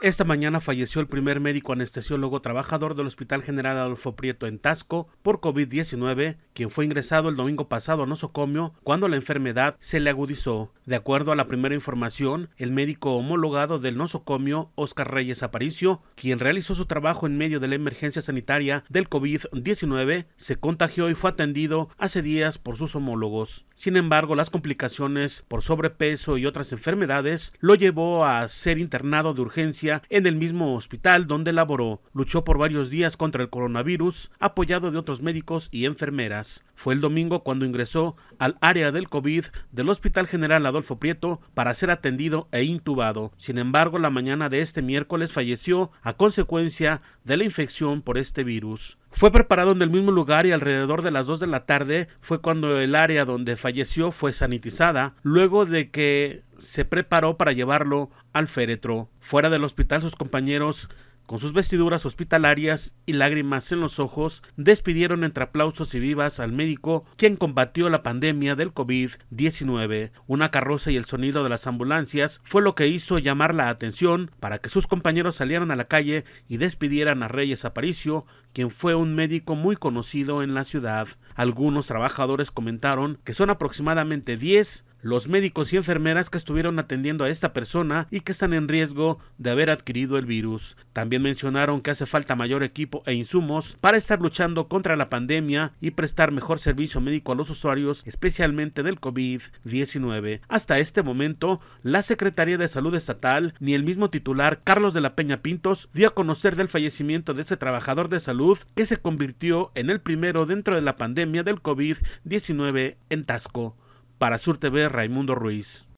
Esta mañana falleció el primer médico anestesiólogo trabajador del Hospital General Adolfo Prieto en Tasco por COVID-19, quien fue ingresado el domingo pasado a nosocomio cuando la enfermedad se le agudizó. De acuerdo a la primera información, el médico homologado del nosocomio, Oscar Reyes Aparicio, quien realizó su trabajo en medio de la emergencia sanitaria del COVID-19, se contagió y fue atendido hace días por sus homólogos. Sin embargo, las complicaciones por sobrepeso y otras enfermedades lo llevó a ser internado de urgencia en el mismo hospital donde laboró. Luchó por varios días contra el coronavirus, apoyado de otros médicos y enfermeras. Fue el domingo cuando ingresó al área del COVID del Hospital General Adolfo Prieto para ser atendido e intubado. Sin embargo, la mañana de este miércoles falleció a consecuencia de la infección por este virus. Fue preparado en el mismo lugar y alrededor de las 2 de la tarde fue cuando el área donde falleció fue sanitizada, luego de que se preparó para llevarlo al féretro. Fuera del hospital sus compañeros con sus vestiduras hospitalarias y lágrimas en los ojos, despidieron entre aplausos y vivas al médico quien combatió la pandemia del COVID-19. Una carroza y el sonido de las ambulancias fue lo que hizo llamar la atención para que sus compañeros salieran a la calle y despidieran a Reyes Aparicio, quien fue un médico muy conocido en la ciudad. Algunos trabajadores comentaron que son aproximadamente 10 los médicos y enfermeras que estuvieron atendiendo a esta persona y que están en riesgo de haber adquirido el virus. También mencionaron que hace falta mayor equipo e insumos para estar luchando contra la pandemia y prestar mejor servicio médico a los usuarios, especialmente del COVID-19. Hasta este momento, la Secretaría de Salud Estatal ni el mismo titular Carlos de la Peña Pintos dio a conocer del fallecimiento de este trabajador de salud que se convirtió en el primero dentro de la pandemia del COVID-19 en Tasco. Para Sur TV, Raimundo Ruiz.